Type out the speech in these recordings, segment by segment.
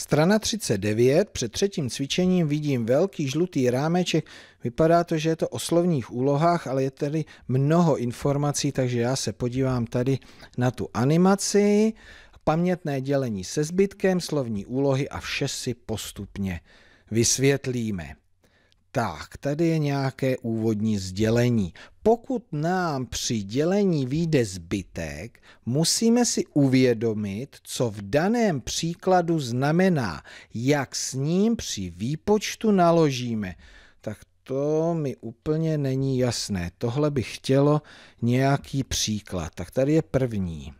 Strana 39, před třetím cvičením vidím velký žlutý rámeček. Vypadá to, že je to o slovních úlohách, ale je tady mnoho informací, takže já se podívám tady na tu animaci. Pamětné dělení se zbytkem, slovní úlohy a vše si postupně vysvětlíme. Tak, tady je nějaké úvodní sdělení. Pokud nám při dělení vyjde zbytek, musíme si uvědomit, co v daném příkladu znamená, jak s ním při výpočtu naložíme. Tak to mi úplně není jasné. Tohle by chtělo nějaký příklad. Tak tady je první.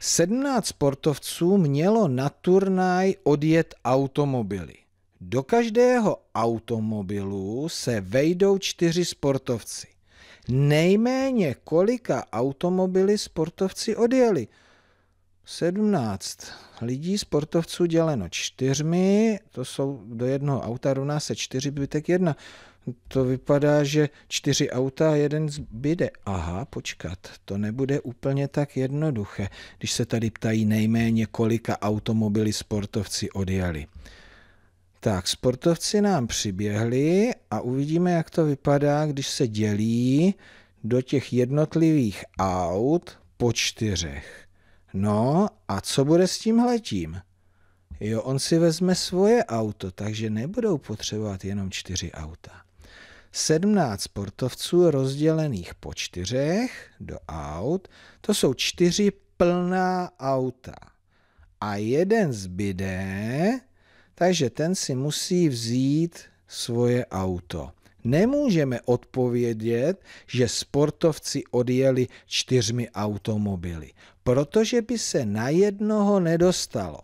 17 sportovců mělo na turnaj odjet automobily. Do každého automobilu se vejdou čtyři sportovci. Nejméně kolika automobily sportovci odjeli? 17 lidí sportovců děleno čtyřmi, to jsou do jednoho auta rovná se čtyři bytek jedna. To vypadá, že čtyři auta a jeden zbyde. Aha, počkat, to nebude úplně tak jednoduché, když se tady ptají nejméně kolika automobily sportovci odjeli. Tak, sportovci nám přiběhli a uvidíme, jak to vypadá, když se dělí do těch jednotlivých aut po čtyřech. No a co bude s tím letím? Jo, on si vezme svoje auto, takže nebudou potřebovat jenom čtyři auta. 17 sportovců rozdělených po čtyřech do aut, to jsou čtyři plná auta. A jeden zbyde takže ten si musí vzít svoje auto. Nemůžeme odpovědět, že sportovci odjeli čtyřmi automobily, protože by se na jednoho nedostalo.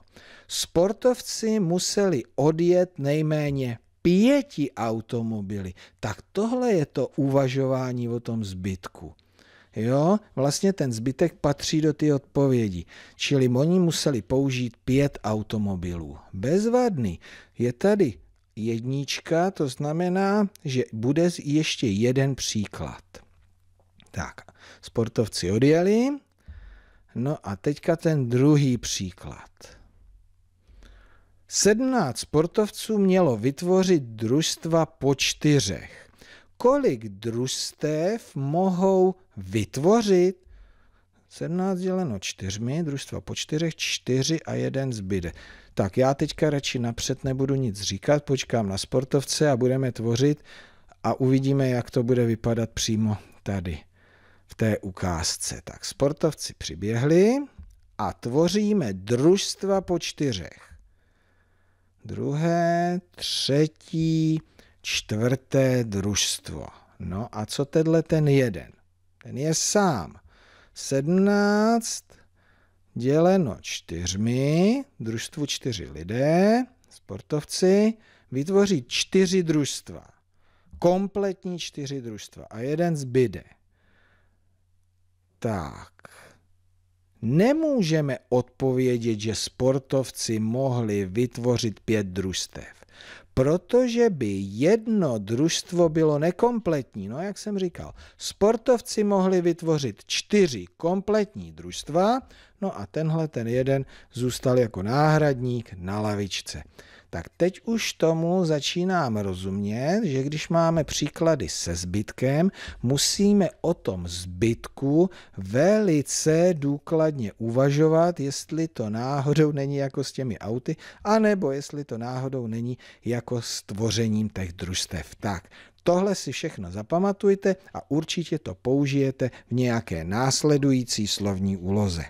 Sportovci museli odjet nejméně pěti automobily. Tak tohle je to uvažování o tom zbytku. Jo, vlastně ten zbytek patří do ty odpovědi. Čili oni museli použít pět automobilů. Bezvadný. Je tady jednička, to znamená, že bude ještě jeden příklad. Tak, sportovci odjeli. No a teďka ten druhý příklad. 17 sportovců mělo vytvořit družstva po čtyřech kolik družstev mohou vytvořit 17 děleno čtyřmi družstva po čtyřech, čtyři a jeden zbyde. Tak já teďka radši napřed nebudu nic říkat, počkám na sportovce a budeme tvořit a uvidíme, jak to bude vypadat přímo tady v té ukázce. Tak sportovci přiběhli a tvoříme družstva po čtyřech. Druhé, třetí, čtvrté družstvo. No a co tenhle ten jeden? Ten je sám. 17 děleno čtyřmi, družstvu čtyři lidé, sportovci, vytvoří čtyři družstva. Kompletní čtyři družstva a jeden zbyde. Tak. Nemůžeme odpovědět, že sportovci mohli vytvořit pět družstev, protože by jedno družstvo bylo nekompletní. No, jak jsem říkal, sportovci mohli vytvořit čtyři kompletní družstva, no a tenhle ten jeden zůstal jako náhradník na lavičce. Tak teď už tomu začínám rozumět, že když máme příklady se zbytkem, musíme o tom zbytku velice důkladně uvažovat, jestli to náhodou není jako s těmi auty, anebo jestli to náhodou není jako s tvořením těch družstev. Tak, Tohle si všechno zapamatujte a určitě to použijete v nějaké následující slovní úloze.